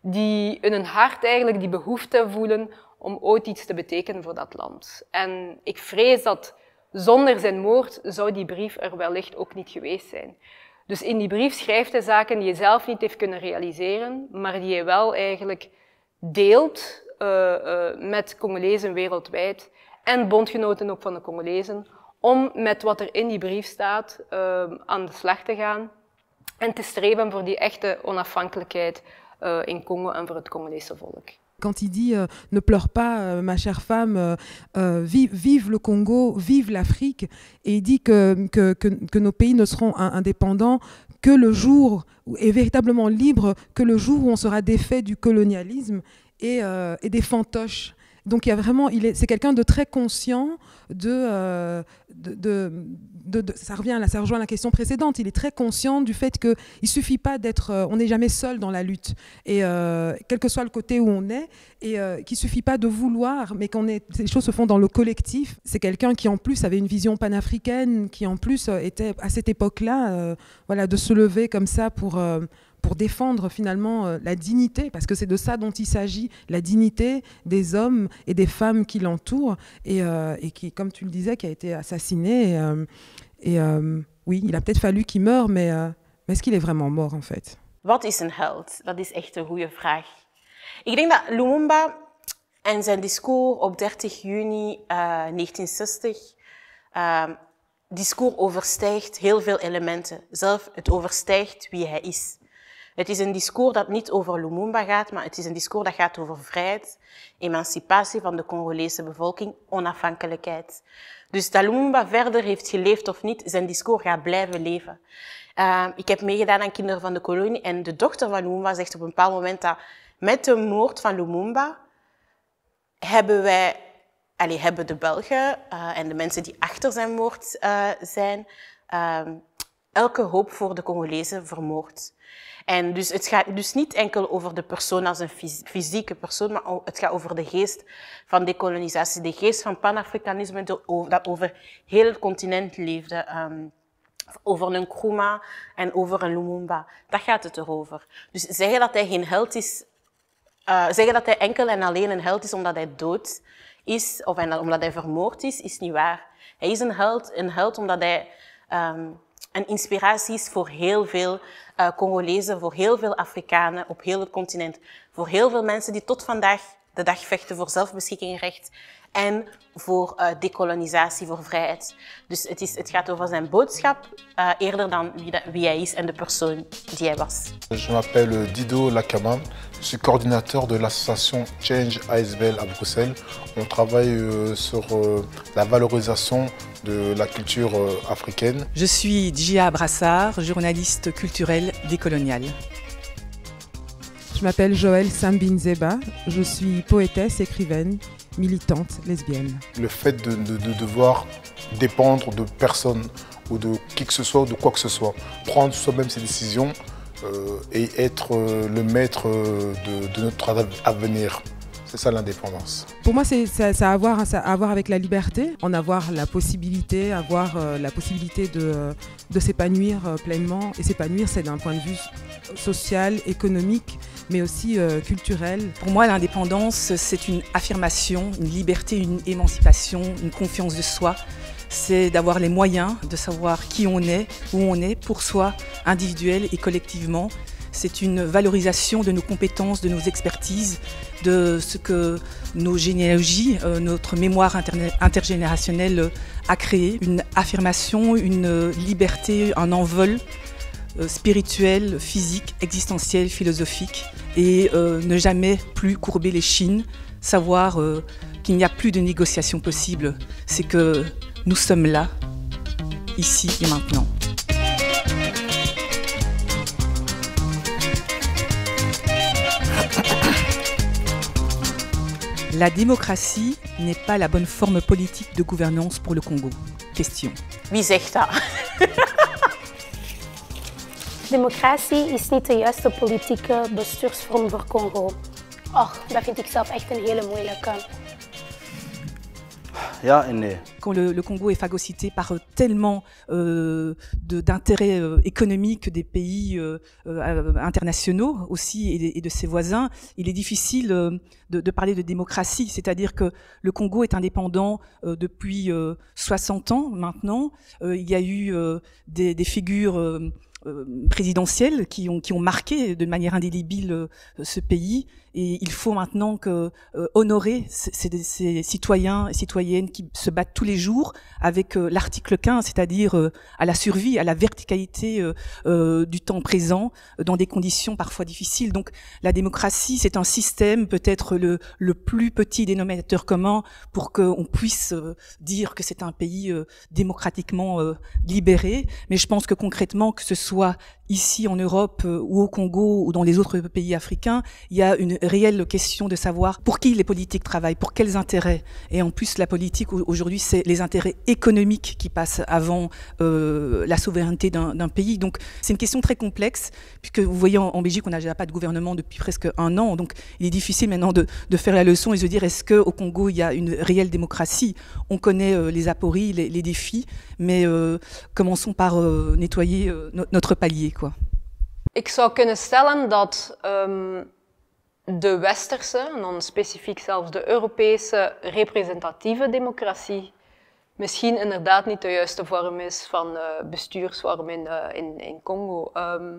die in hun hart eigenlijk die behoefte voelen om ooit iets te betekenen voor dat land. En ik vrees dat zonder zijn moord zou die brief er wellicht ook niet geweest zijn. Dus in die brief schrijft hij zaken die je zelf niet heeft kunnen realiseren, maar die je wel eigenlijk deelt eh, eh, met Congolezen wereldwijd en bondgenoten ook van de Congolezen, om met wat er in die brief staat eh, aan de slag te gaan en te streven voor die echte onafhankelijkheid in Congo en voor het Congolese volk. Quand il dit euh, ne pleure pas, euh, ma chère femme, euh, vive, le Congo, vive l'Afrique, et il dit que, que, nos pays ne seront indépendants que le jour, et véritablement libres, que le jour où on sera défait du colonialisme et des fantoches donc il y a vraiment, il est, c'est quelqu'un de très conscient de, euh, de, de, ça revient, ça rejoint la question précédente. Il est très conscient du fait que il suffit pas d'être, euh, on n'est jamais seul dans la lutte, et euh, quel que soit le côté où on est, et qu'il suffit pas de vouloir, mais qu'on est, les choses se font dans le collectif. C'est quelqu'un qui en plus avait une vision panafricaine, qui en plus était à cette époque-là, voilà, de se lever comme ça pour pour défendre finalement euh, la dignité, parce que c'est de ça dont il s'agit, la dignité des hommes et des femmes qui l'entourent, et, euh, et, qui, comme tu le disais, qui a été assassiné. Et, euh, et oui, il a peut-être fallu qu'il meure, mais, mais est-ce qu'il est vraiment mort en fait Wat is een held? Dat is echt een goede vraag. Ik denk dat Lumumba en zijn discours op 30 juni 1960 eh, ehm, discours overstijgt heel veel elementen. Zelf het overstijgt wie hij is. Het is een discours dat niet over Lumumba gaat, maar het is een discours dat gaat over vrijheid, emancipatie van de Congolese bevolking, onafhankelijkheid. Dus dat Lumumba verder heeft geleefd of niet, zijn discours gaat blijven leven. Eh, ik heb meegedaan aan Kinderen van de Kolonie en de dochter van Lumumba zegt op een bepaald moment dat met de moord van Lumumba hebben wij, allez, hebben de Belgen eh, en de mensen die achter zijn moord eh, zijn, elke hoop voor de Congolezen vermoord. En dus het gaat dus niet enkel over de persoon als een fysieke persoon, maar het gaat over de geest van decolonisatie, de geest van pan dat over heel het continent leefde. Ehm, over een Nkrumah en over een Lumumba. Dat gaat het erover. Dus zeggen dat hij geen held is, eh, zeggen dat hij enkel en alleen een held is omdat hij dood is of omdat hij vermoord is, is niet waar. Hij is een held, een held omdat hij ehm, en is voor heel veel eh, Congolezen, voor heel veel Afrikanen op heel het continent, voor heel veel mensen die tot vandaag de dag vechten voor zelfbeschikkingsrecht en voor uh, decolonisatie, is, gaat over zijn boodschap eh, eerder dan wie, dat, wie, hij is en de Je m'appelle Dido Lakaman. Je suis coordinateur de l'association Change ASBL à Bruxelles. On travaille euh, sur euh, la valorisation de la culture euh, africaine. Je suis Djia Brassard, journaliste culturelle décoloniale. Je m'appelle Joël Sambinzeba, je suis poétesse, écrivaine, militante lesbienne. Le fait de, devoir dépendre de personne ou de qui que ce soit ou de quoi que ce soit, prendre soi-même ses décisions euh, et être euh, le maître euh, de, notre avenir. C'est ça l'indépendance. Pour moi, c'est ça, a à voir, avec la liberté, en avoir la possibilité, avoir euh, la possibilité de, euh, s'épanouir euh, pleinement. Et s'épanouir, c'est d'un point de vue social, économique, mais aussi culturel. Pour moi, l'indépendance, c'est une affirmation, une liberté, une émancipation, une confiance de soi. C'est d'avoir les moyens de savoir qui on est, où on est, pour soi, individuel et collectivement c'est une valorisation de nos compétences, de nos expertises, de ce que nos généalogies, euh, notre mémoire intergénérationnelle euh, a créé. Une affirmation, une euh, liberté, un envol spirituel, physique, existentiel, philosophique, et ne jamais plus courber les chines, savoir qu'il n'y a plus de négociation possible, c'est que nous sommes là, ici et maintenant. La démocratie n'est pas la bonne forme politique de gouvernance pour le Congo. Question. Wie zegt dat? Democratie is niet de juiste politieke bestuursvorm voor Congo. Och, dat vind ik zelf echt een hele moeilijke. Quand le, Congo est phagocyté par euh, tellement euh, d'intérêts euh, économiques des pays internationaux aussi et de, ses voisins, il est difficile de, parler de démocratie. C'est-à-dire que le Congo est indépendant depuis 60 ans maintenant. il y a eu des, des, figures présidentielles qui ont, qui ont marqué de manière indélébile ce pays et il faut maintenant que, euh, honorer ces, citoyens et citoyennes qui se battent tous les jours avec euh, l'article 15, c'est-à-dire euh, à la survie, à la verticalité du temps présent, dans des conditions parfois difficiles. Donc la démocratie, c'est un système peut-être le, le, plus petit dénominateur commun pour qu'on puisse dire que c'est un pays démocratiquement libéré. Mais je pense que concrètement, que ce soit ici en Europe ou au Congo ou dans les autres pays africains, il y a une réelle question de savoir pour qui les politiques travaillent, pour quels intérêts. Et en plus, la politique aujourd'hui, c'est les intérêts économiques qui passent avant euh, la souveraineté d'un pays. Donc c'est une question très complexe, puisque vous voyez en, Belgique, on n'a déjà pas de gouvernement depuis presque un an. Donc il est difficile maintenant de, faire la leçon et de dire est-ce qu'au Congo, il y a une réelle démocratie On connaît euh, les apories, les, défis, mais euh, commençons par nettoyer notre palier. Quoi. Ik zou kunnen ehm, de westerse, en dan specifiek zelfs de Europese representatieve democratie, misschien inderdaad niet de juiste vorm is van eh, bestuursvorm in, eh, in, in Congo. Ehm,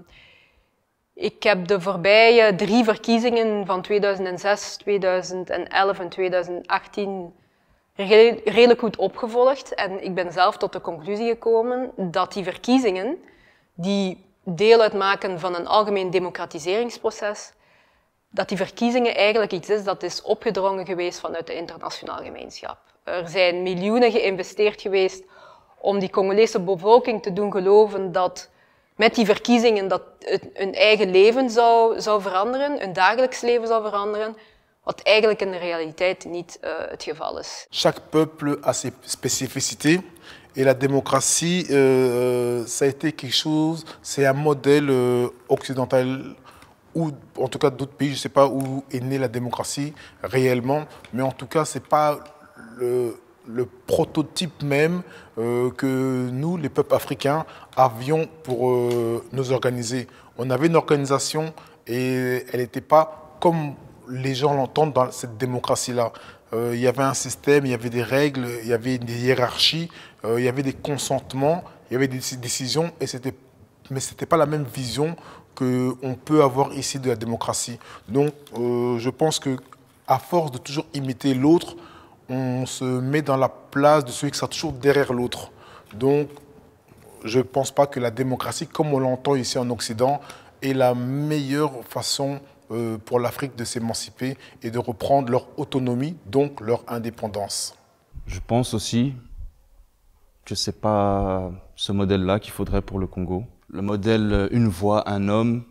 ik heb de voorbije drie verkiezingen van 2006, 2011 en 2018 redelijk goed opgevolgd. En ik ben zelf tot de conclusie gekomen dat die verkiezingen, die deel uitmaken van een algemeen democratiseringsproces, dat die verkiezingen eigenlijk iets is dat is opgedrongen geweest vanuit de internationale gemeenschap. Er zijn miljoenen geïnvesteerd geweest om die Congolese bevolking te doen geloven dat met die verkiezingen dat het hun eigen leven zou, zou veranderen, hun dagelijks leven zou veranderen, wat eigenlijk in de realiteit niet eh, het geval is. Chaque peuple a ses spécificités et la démocratie, euh, ça a été quelque chose, c'est un modèle euh, occidental ou en tout cas d'autres pays, je ne sais pas où est née la démocratie réellement, mais en tout cas, c'est pas le, prototype même euh, que nous, les peuples africains, avions pour euh, nous organiser. On avait une organisation et elle n'était pas comme les gens l'entendent dans cette démocratie-là. Euh, il y avait un système, il y avait des règles, il y avait des hiérarchies, il y avait des consentements, il y avait des décisions, et mais ce n'était pas la même vision qu'on peut avoir ici de la démocratie. Donc, euh, je pense que à force de toujours imiter l'autre, on se met dans la place de celui qui sera toujours derrière l'autre. Donc, je ne pense pas que la démocratie, comme on l'entend ici en Occident, est la meilleure façon euh, pour l'Afrique de s'émanciper et de reprendre leur autonomie, donc leur indépendance. Je pense aussi que ce n'est pas ce modèle-là qu'il faudrait pour le Congo le modèle euh, une voix, un homme,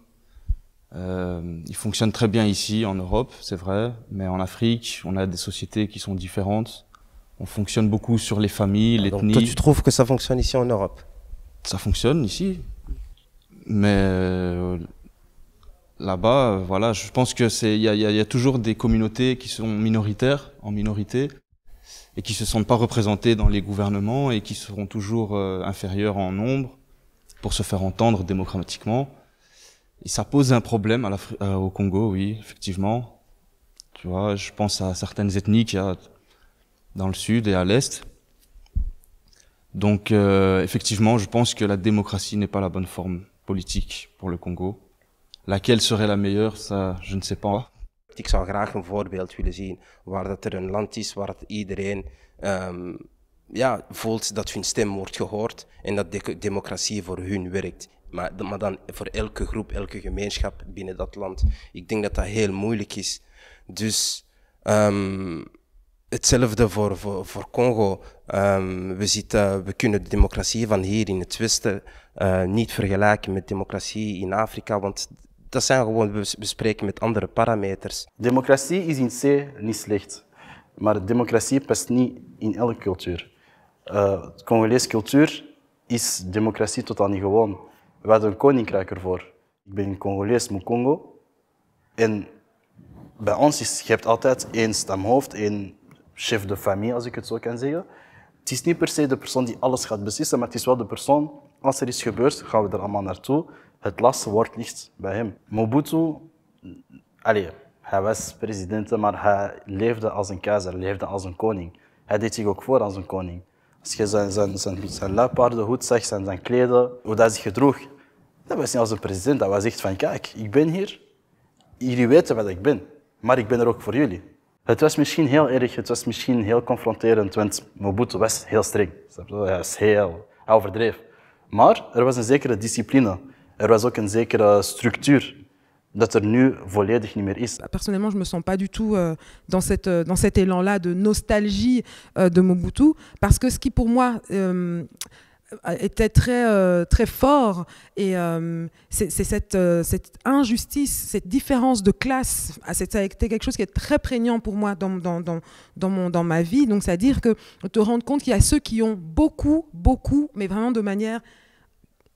euh, il fonctionne très bien ici en Europe, c'est vrai, mais en Afrique, on a des sociétés qui sont différentes. On fonctionne beaucoup sur les familles, ah, l'ethnie. Toi, tu trouves que ça fonctionne ici en Europe Ça fonctionne ici, mais euh, là-bas, voilà, je pense que c'est il y a, toujours des communautés qui sont minoritaires, en minorité, et qui se sentent pas représentées dans les gouvernements et qui seront toujours inférieures en nombre se faire entendre démocratiquement. Et ça pose un problème à euh, au Congo, oui, effectivement. Tu vois, je pense à certaines ethnies qu'il y a dans le sud et à l'est. Donc, euh, effectivement, je pense que la démocratie n'est pas la bonne forme politique pour le Congo. Laquelle serait la meilleure, ça, je ne sais pas. Ik zou graag een voorbeeld willen zien waar dat er een land is waar iedereen um, euh, ja, voelt dat hun stem wordt gehoord en dat democratie voor hun werkt. Maar, maar dan voor elke groep, elke gemeenschap binnen dat land. Ik denk dat dat heel moeilijk is. Dus ehm, hetzelfde voor, voor, voor Congo. Ehm, we, zitten, we kunnen de democratie van hier in het Westen eh, niet vergelijken met democratie in Afrika, want dat zijn gewoon bespreken met andere parameters. Democratie is in C niet slecht, maar democratie past niet in elke cultuur uh, Congolese cultuur is democratie totaal niet gewoon. We hadden een koninkrijk ervoor. Ik ben Congolees, Mukongo. En bij ons is, je hebt altijd één stamhoofd, één chef de familie, als ik het zo kan zeggen. Het is niet per se de persoon die alles gaat beslissen, maar het is wel de persoon, als er iets gebeurt, gaan we er allemaal naartoe. Het laatste woord ligt bij hem. Mobutu, allez, hij was president, maar hij leefde als een keizer, leefde als een koning. Hij deed zich ook voor als een koning. Als je zijn, zijn, zijn, zijn zag, zijn, zijn kleden, hoe dat zich gedroeg. Dat was niet als een president. Dat was echt van, kijk, ik ben hier. Jullie weten wat ik ben. Maar ik ben er ook voor jullie. Het was misschien heel erg, het was misschien heel confronterend, want Mobutu was heel streng. Hij was heel, overdreven. Maar er was een zekere discipline. Er was ook een zekere structuur Er Personnellement, je me sens pas du tout euh, dans, cette, euh, dans cet élan-là de nostalgie euh, de Mobutu, parce que ce qui pour moi était très, très fort, et c'est cette, cette injustice, cette différence de classe, ah, ça a été quelque chose qui est très prégnant pour moi dans, dans, dans, dans mon, dans ma vie. Donc, c'est-à-dire que te rendre compte qu'il y a ceux qui ont beaucoup, beaucoup, mais vraiment de manière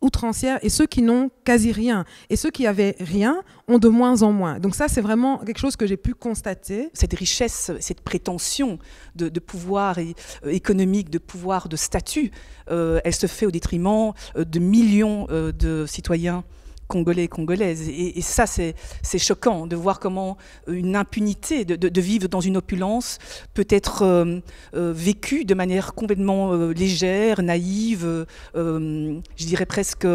outrancière et ceux qui n'ont quasi rien. Et ceux qui avaient rien ont de moins en moins. Donc ça, c'est vraiment quelque chose que j'ai pu constater. Cette richesse, cette prétention de, pouvoir euh, économique, de pouvoir de statut, euh, elle se fait au détriment euh, de millions de citoyens Congolais et Congolaises. Et, ça, c'est choquant de voir comment une impunité de, vivre dans une opulence peut être euh, euh, vécue de manière complètement euh, légère, naïve, je dirais presque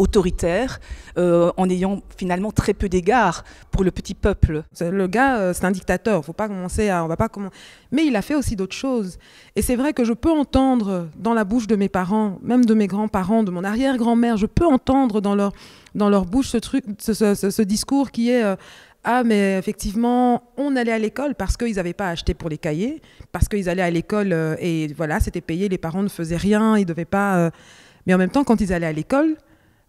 autoritaire, euh, en ayant finalement très peu d'égards pour le petit peuple. Le gars, euh, c'est un dictateur. Faut pas commencer à, on va pas comment. Mais il a fait aussi d'autres choses. Et c'est vrai que je peux entendre dans la bouche de mes parents, même de mes grands-parents, de mon arrière-grand-mère, je peux entendre dans leur dans leur bouche ce truc, ce, discours qui est euh, ah, mais effectivement, on allait à l'école parce qu'ils n'avaient pas acheté pour les cahiers, parce qu'ils allaient à l'école et voilà, c'était payé, les parents ne faisaient rien, ils ne devaient pas. Mais en même temps, quand ils allaient à l'école,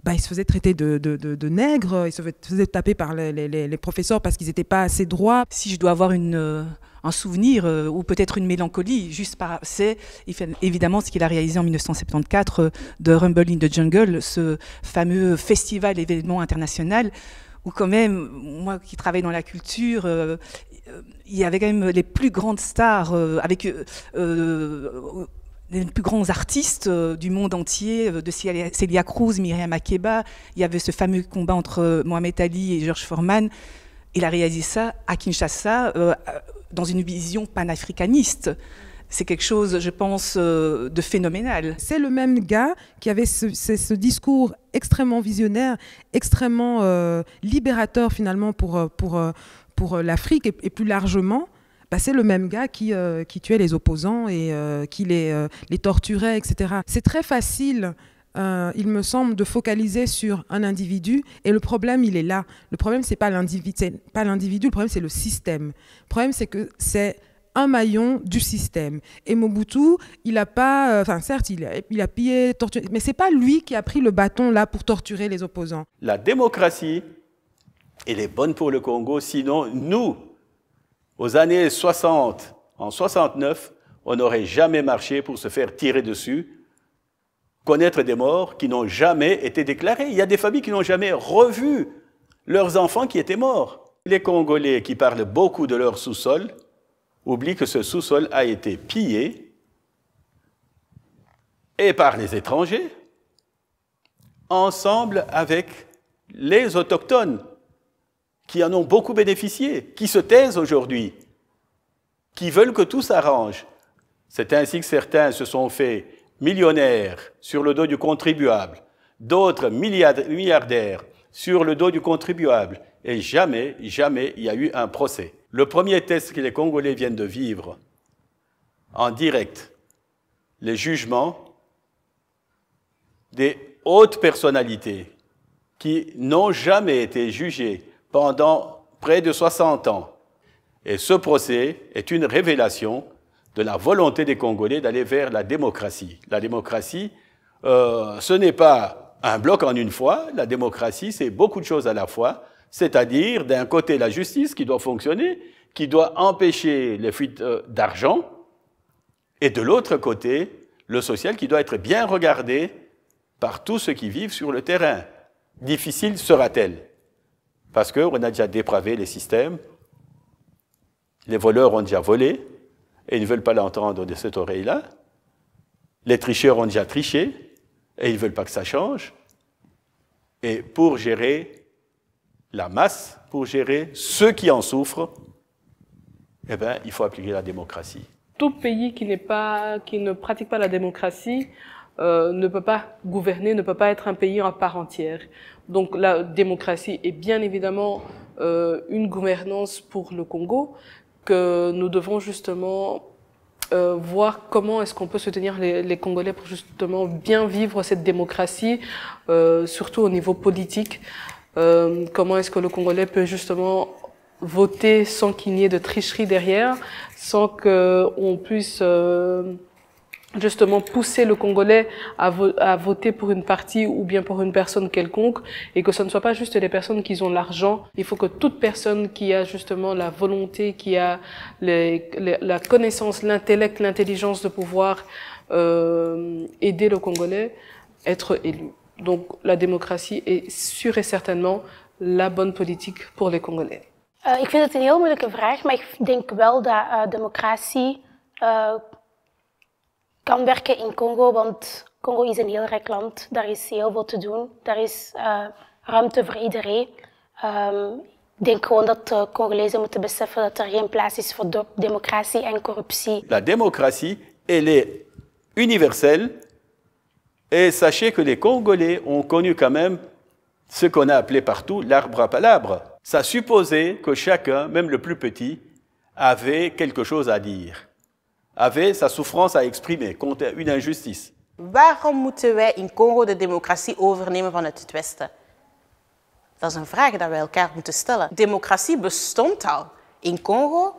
bah, ils se faisaient traiter de, de, de, nègres, ils se faisaient taper par les, les, professeurs parce qu'ils n'étaient pas assez droits. Si je dois avoir une, euh, un souvenir euh, ou peut-être une mélancolie, juste par, c'est évidemment ce qu'il a réalisé en 1974 euh, de Rumble in the Jungle, ce fameux festival événement international où quand même, moi qui travaille dans la culture, il y avait quand même les plus grandes stars avec les plus grands artistes euh, du monde entier, euh, de Celia Cruz, Myriam Akeba. Il y avait ce fameux combat entre euh, Mohamed Ali et George Foreman. Il a réalisé ça à Kinshasa dans une vision panafricaniste. C'est quelque chose, je pense, de phénoménal. C'est le même gars qui avait ce, discours extrêmement visionnaire, extrêmement libérateur finalement pour, l'Afrique et, plus largement. Bah, c'est le même gars qui, euh, tuait les opposants et euh, qui les, euh, torturait, etc. C'est très facile. il me semble de focaliser sur un individu et le problème il est là. Le problème c'est pas l'individu, pas l'individu. Le problème c'est le système. Le problème c'est que c'est un maillon du système. Et Mobutu, il a pas, enfin certes, il a, pillé, torturé, mais c'est pas lui qui a pris le bâton là pour torturer les opposants. La démocratie, elle est bonne pour le Congo, sinon nous, aux années 60, en 69, on n'aurait jamais marché pour se faire tirer dessus, connaître des morts qui n'ont jamais été déclarés. Il y a des familles qui n'ont jamais revu leurs enfants qui étaient morts. Les Congolais qui parlent beaucoup de leur sous-sol oublient que ce sous-sol a été pillé et par les étrangers, ensemble avec les autochtones qui en ont beaucoup bénéficié, qui se taisent aujourd'hui, qui veulent que tout s'arrange. C'est ainsi que certains se sont faits millionnaires sur le dos du contribuable, d'autres milliardaires sur le dos du contribuable, et jamais, jamais il y a eu un procès. Le premier test que les Congolais viennent de vivre, en direct, les jugements des hautes personnalités qui n'ont jamais été jugées pendant près de 60 ans. Et ce procès est une révélation de la volonté des Congolais d'aller vers la démocratie. La démocratie, euh, ce n'est pas un bloc en une fois, la démocratie, c'est beaucoup de choses à la fois, c'est-à-dire d'un côté la justice qui doit fonctionner, qui doit empêcher les fuites euh, d'argent, et de l'autre côté le social qui doit être bien regardé par tous ceux qui vivent sur le terrain. Difficile sera-t-elle parce qu'on a déjà dépravé les systèmes, les voleurs ont déjà volé, et ils ne veulent pas l'entendre de cette oreille-là. Les tricheurs ont déjà triché, et ils ne veulent pas que ça change. Et pour gérer la masse, pour gérer ceux qui en souffrent, eh bien, il faut appliquer la démocratie. Tout pays qui, pas, qui ne pratique pas la démocratie euh, ne peut pas gouverner, ne peut pas être un pays en part entière. Donc la démocratie est bien évidemment euh, une gouvernance pour le Congo que nous devons justement euh, voir comment est-ce qu'on peut soutenir les, les, Congolais pour justement bien vivre cette démocratie, euh, surtout au niveau politique. comment est-ce que le Congolais peut justement voter sans qu'il n'y ait de tricherie derrière, sans qu'on puisse justement pousser le Congolais à, voter pour une partie ou bien pour une personne quelconque et que ce ne soit pas juste les personnes qui ont l'argent. Il faut que toute personne qui a justement la volonté, qui a la connaissance, l'intellect, l'intelligence de pouvoir euh, aider le Congolais, être élu. Donc la démocratie est sûre et certainement la bonne politique pour les Congolais. Euh, ik vind het een heel moeilijke vraag, maar ik denk wel dat eh, kan werken in Congo, le Congo is een heel rijk land. Daar is heel veel te doen. Daar is de eh, ruimte voor iedereen. Um, ik denk gewoon dat de Congolezen moeten beseffen dat er geen plaats is voor pour la démocratie et La démocratie, elle est universelle. Et sachez que les Congolais ont connu quand même ce qu'on a appelé partout l'arbre à palabre. Ça supposait que chacun, même le plus petit, avait quelque chose à dire. avait sa souffrance à exprimer contre une injustice. Waarom moeten wij in Congo de democratie overnemen vanuit het Westen? Dat is een vraag dat wij elkaar moeten stellen. Democratie bestond al in Congo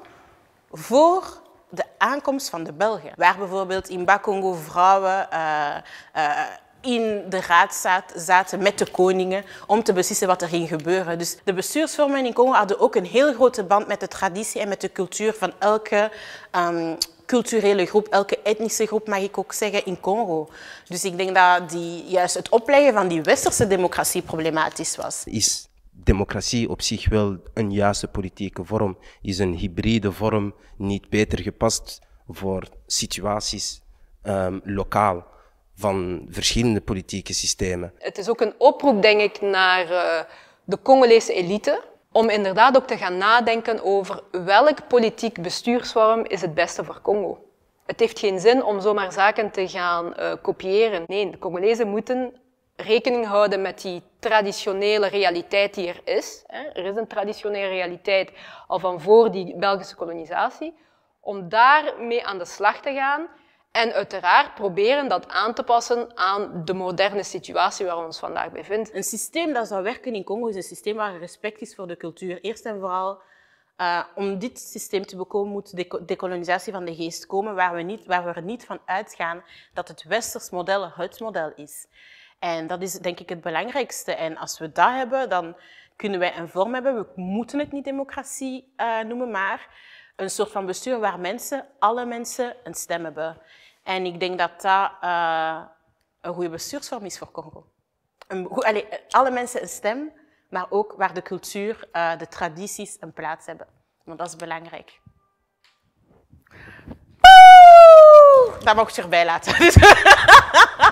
voor de aankomst van de Belgen. Waar bijvoorbeeld in Bakongo vrouwen eh, eh, in de raad zaten met de koningen om te beslissen wat er ging gebeuren. Dus de bestuursvormen in Congo hadden ook een heel grote band met de traditie en met de cultuur van elke ehm, culturele groep, elke etnische groep, mag ik ook zeggen, in Congo. Dus ik denk dat die, juist het opleggen van die westerse democratie problematisch was. Is democratie op zich wel een juiste politieke vorm? Is een hybride vorm niet beter gepast voor situaties ehm, lokaal? van verschillende politieke systemen. Het is ook een oproep, denk ik, naar eh, de Congolese elite om inderdaad ook te gaan nadenken over welk politiek bestuursvorm is het beste voor Congo. Het heeft geen zin om zomaar zaken te gaan eh, kopiëren. Nee, de Congolezen moeten rekening houden met die traditionele realiteit die er is. Er is een traditionele realiteit al van voor die Belgische kolonisatie. Om daarmee aan de slag te gaan en uiteraard proberen dat aan te passen aan de moderne situatie waar we ons vandaag bevinden. Een systeem dat zou werken in Congo is een systeem waar respect is voor de cultuur. Eerst en vooral, eh, om dit systeem te bekomen moet de decolonisatie van de geest komen, waar we, niet, waar we er niet van uitgaan dat het westers model het model is. En dat is denk ik het belangrijkste. En als we dat hebben, dan kunnen wij een vorm hebben. We moeten het niet democratie eh, noemen, maar een soort van bestuur waar mensen, alle mensen, een stem hebben. En ik denk dat dat eh, een goede bestuursvorm is voor Congo. Een, goed, allez, alle mensen een stem, maar ook waar de cultuur, uh, de tradities een plaats hebben. Want dat is belangrijk. Woe! Dat mocht je erbij laten.